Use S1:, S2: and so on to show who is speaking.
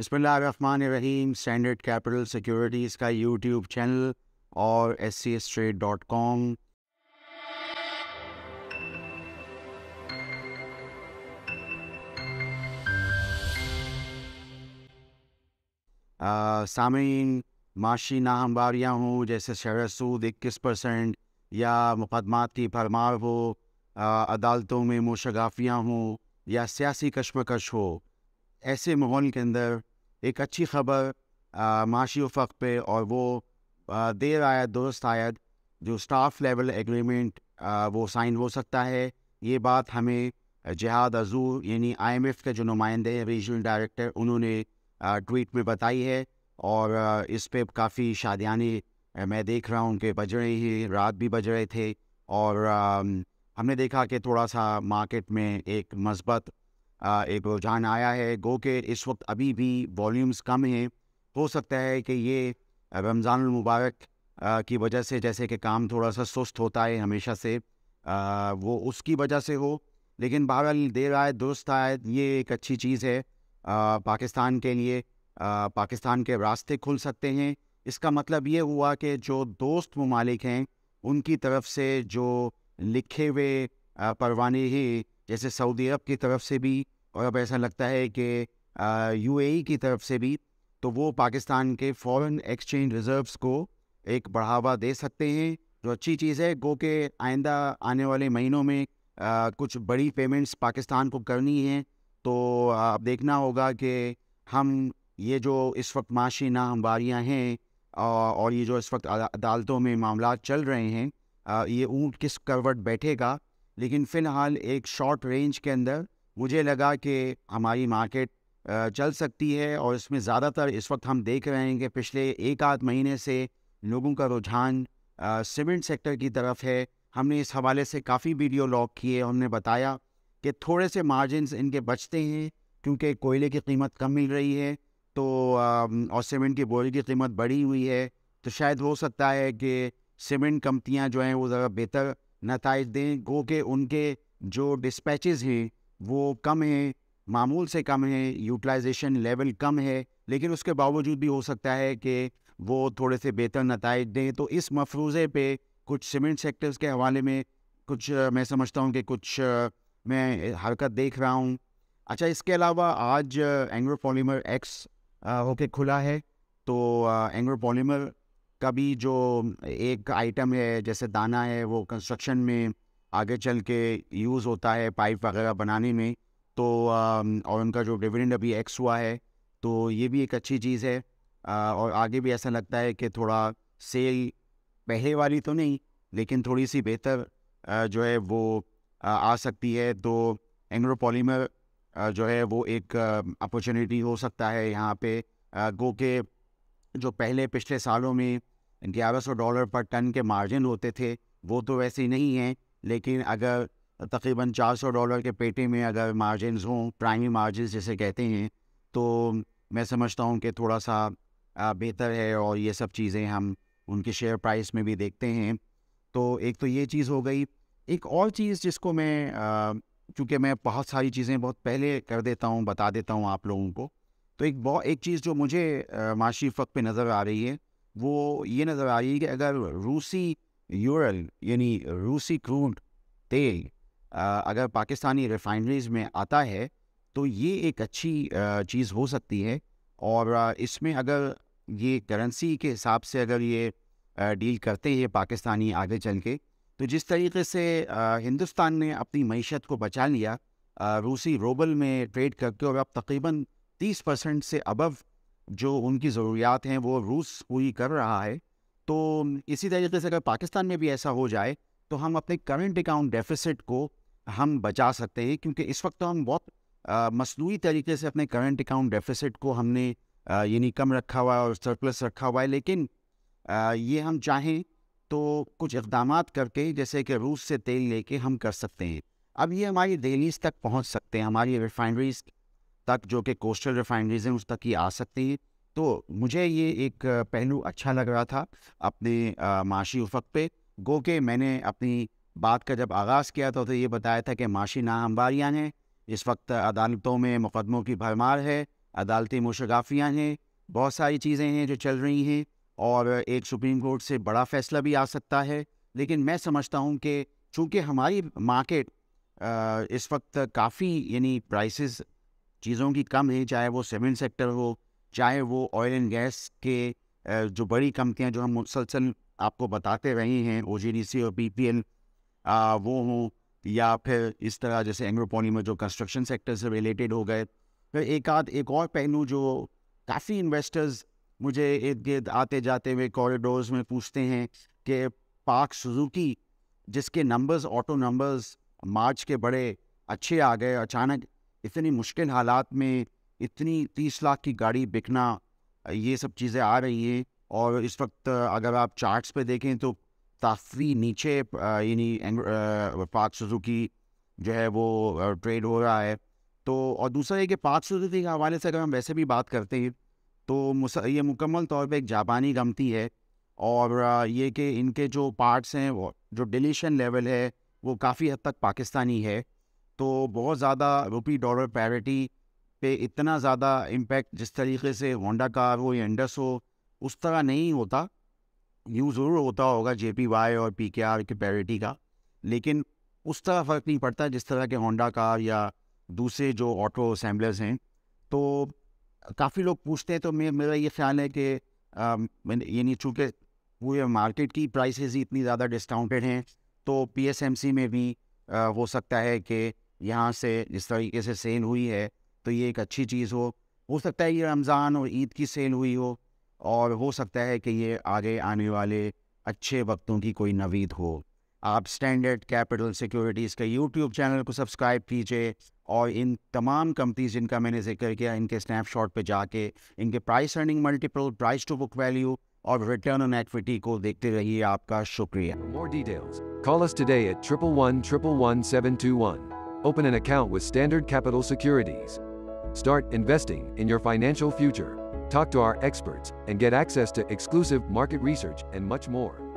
S1: रहीम standard capital securities का YouTube channel और S C S trade dot com सामीन माशी नाहमबारियाँ हों जैसे शहर सूद इक्कीस परसेंट या मुकदमाती की फरमार हो अदालतों में मुशगाफियाँ हों या सियासी कशमकश हो ऐसे माहौल के अंदर एक अच्छी खबर माशी वफ़ पे और वो आ, देर आयद दुरुस्त आयद जो स्टाफ लेवल एग्रीमेंट वो साइन हो सकता है ये बात हमें जहाद अजूर यानी आईएमएफ के जो नुमाइंदे हैं रीजनल डायरेक्टर उन्होंने ट्वीट में बताई है और इस पर काफ़ी शादियाने मैं देख रहा हूँ कि बज रहे हैं रात भी बज रहे थे और हमने देखा कि थोड़ा सा मार्केट में एक मस्बत एक रुझान आया है गो के इस वक्त अभी भी वॉल्यूम्स कम हैं हो सकता है कि ये मुबारक की वजह से जैसे कि काम थोड़ा सा सुस्त होता है हमेशा से आ, वो उसकी वजह से हो लेकिन बहरहाल देर आए दुरुस्त आए ये एक अच्छी चीज़ है आ, पाकिस्तान के लिए आ, पाकिस्तान के रास्ते खुल सकते हैं इसका मतलब ये हुआ कि जो दोस्त ममालिक हैं उनकी तरफ से जो लिखे हुए परवाने ही जैसे सऊदी अरब की तरफ से भी और अब ऐसा लगता है कि यू की तरफ से भी तो वो पाकिस्तान के फॉरेन एक्सचेंज रिजर्व्स को एक बढ़ावा दे सकते हैं जो अच्छी चीज़ है गो के आइंदा आने वाले महीनों में आ, कुछ बड़ी पेमेंट्स पाकिस्तान को करनी है तो आप देखना होगा कि हम ये जो इस वक्त माशी नाहमवारियाँ हैं और ये जो इस वक्त अदालतों में मामला चल रहे हैं ये ऊँट किस करवट बैठेगा लेकिन फ़िलहाल एक शॉर्ट रेंज के अंदर मुझे लगा कि हमारी मार्केट चल सकती है और इसमें ज़्यादातर इस वक्त हम देख रहे हैं कि पिछले एक आध महीने से लोगों का रुझान सीमेंट सेक्टर की तरफ है हमने इस हवाले से काफ़ी वीडियो लॉक किए हमने बताया कि थोड़े से मार्जिन इनके बचते हैं क्योंकि कोयले की कीमत कम मिल रही है तो और सीमेंट की बोरी की कीमत बढ़ी हुई है तो शायद हो सकता है कि सीमेंट कंपनियां जो हैं वो ज़रा बेहतर नतज दें गो के उनके जो डिस्पैचेज हैं वो कम हैं मामूल से कम है यूटिलाइजेशन लेवल कम है लेकिन उसके बावजूद भी हो सकता है कि वो थोड़े से बेहतर नतज दें तो इस मफरूज़े पे कुछ सीमेंट सेक्टर्स के हवाले में कुछ मैं समझता हूँ कि कुछ मैं हरकत देख रहा हूँ अच्छा इसके अलावा आज एंग्रो पॉलीमर एक्स होके खुला है तो एंग्रो पॉलीमर कभी जो एक आइटम है जैसे दाना है वो कंस्ट्रक्शन में आगे चल के यूज़ होता है पाइप वगैरह बनाने में तो और उनका जो डिविडेंड अभी एक्स हुआ है तो ये भी एक अच्छी चीज़ है और आगे भी ऐसा लगता है कि थोड़ा सेल पहले वाली तो नहीं लेकिन थोड़ी सी बेहतर जो है वो आ सकती है तो एंग्रोपोलीमर जो है वो एक अपॉर्चुनिटी हो सकता है यहाँ पे गो के जो पहले पिछले सालों में ग्यारह सौ डॉलर पर टन के मार्जिन होते थे वो तो वैसे ही नहीं हैं लेकिन अगर तकरीबन सौ डॉलर के पेटे में अगर मार्जिन हों प्राइमरी मार्जिन जैसे कहते हैं तो मैं समझता हूँ कि थोड़ा सा बेहतर है और ये सब चीज़ें हम उनके शेयर प्राइस में भी देखते हैं तो एक तो ये चीज़ हो गई एक और चीज़ जिसको मैं चूँकि मैं बहुत सारी चीज़ें बहुत पहले कर देता हूँ बता देता हूँ आप लोगों को तो एक बहुत एक चीज़ जो मुझे माशी फक पे नज़र आ रही है वो ये नज़र आ रही है कि अगर रूसी यूरल यानी रूसी क्रूड तेल अगर पाकिस्तानी रिफाइनरीज़ में आता है तो ये एक अच्छी चीज़ हो सकती है और इसमें अगर ये करेंसी के हिसाब से अगर ये डील करते हैं पाकिस्तानी आगे चल के तो जिस तरीके से हिंदुस्तान ने अपनी मीशत को बचा लिया रूसी रोबल में ट्रेड करके और अब तकरीबन तीस परसेंट से अबव जो उनकी ज़रूरियात हैं वो रूस पूरी कर रहा है तो इसी तरीके से अगर पाकिस्तान में भी ऐसा हो जाए तो हम अपने करंट अकाउंट डेफिसिट को हम बचा सकते हैं क्योंकि इस वक्त तो हम बहुत मसनू तरीके से अपने करंट अकाउंट डेफिसिट को हमने यानी कम रखा हुआ है और सरप्लस रखा हुआ है लेकिन आ, ये हम चाहें तो कुछ इकदाम करके जैसे कि रूस से तेल लेके हम कर सकते हैं अब ये हमारी दहलीज तक पहुंच सकते हैं हमारी रिफाइनरीज तक जो कि कोस्टल रिफाइनरीज हैं उस तक ही आ सकती है तो मुझे ये एक पहलू अच्छा लग रहा था अपने माशी उफक पे गो के मैंने अपनी बात का जब आगाज़ किया था तो ये बताया था कि माशी नाहमवारियाँ हैं इस वक्त अदालतों में मुकदमों की भरमार है अदालती मुशगाफियाँ हैं बहुत सारी चीज़ें हैं जो चल रही हैं और एक सुप्रीम कोर्ट से बड़ा फ़ैसला भी आ सकता है लेकिन मैं समझता हूँ कि चूँकि हमारी मार्केट इस वक्त काफ़ी यानी प्राइसेस चीज़ों की कम है चाहे वो सिविल सेक्टर हो चाहे वो ऑयल एंड गैस के जो बड़ी कंपनियां जो हम मुसलसल आपको बताते रहे हैं ओ जी डी सी और पी पी एल वो हों या फिर इस तरह जैसे एंग्रोपोनी में जो कंस्ट्रक्शन सेक्टर से रिलेटेड हो गए फिर एक आध एक और पहलू जो काफ़ी इन्वेस्टर्स मुझे इर्द गिर्द आते जाते हुए कॉरिडोर्स में पूछते हैं कि पाक सुजुकी जिसके नंबर्स ऑटो नंबर्स मार्च के बड़े अच्छे आ गए अचानक इतनी मुश्किल हालात में इतनी तीस लाख की गाड़ी बिकना ये सब चीज़ें आ रही हैं और इस वक्त अगर आप चार्ट्स पे देखें तो काफ़ी नीचे यानी पाक सुजुकी जो है वो ट्रेड हो रहा है तो और दूसरा ये कि पाक सुजुकी के हवाले से अगर हम वैसे भी बात करते हैं तो ये मुकम्मल तौर पे एक जापानी गमती है और ये कि इनके जो पार्ट्स हैं वो जो डिलीशन लेवल है वो काफ़ी हद तक पाकिस्तानी है तो बहुत ज़्यादा रुपी डॉलर पैरिटी पे इतना ज़्यादा इम्पेक्ट जिस तरीके से होंडा कार हो या इंडस हो उस तरह नहीं होता यूँ ज़रूर होता होगा जे पी वाई और पी के आर के पैरिटी का लेकिन उस तरह फ़र्क नहीं पड़ता जिस तरह के होंडा कार या दूसरे जो ऑटो असम्बलर्स हैं तो काफ़ी लोग पूछते हैं तो मे मेरा ये ख्याल है कि यानी चूँकि पूरे मार्केट की प्राइसेस ही इतनी ज़्यादा डिस्काउंटेड हैं तो पीएसएमसी में भी आ, हो सकता है कि यहाँ से जिस तरीके से सेल हुई है तो ये एक अच्छी चीज़ हो हो सकता है ये रमज़ान और ईद की सेल हुई हो और हो सकता है कि ये आगे आने वाले अच्छे वक्तों की कोई नवीद हो आप स्टैंडर्ड कैपिटल सिक्योरिटीज़ के यूट्यूब चैनल को सब्सक्राइब कीजिए और इन तमाम कंपनीज जिनका मैंने जिक्र किया इनके स्नैपशॉट पे जाके इनके price earning multiple price to book value और रिटर्न ऑन एक्विटी को देखते रहिए आपका शुक्रिया more details call us today at Open an account with Standard Capital Securities. Start investing in your financial future. Talk to our experts and get access to exclusive market research and much more.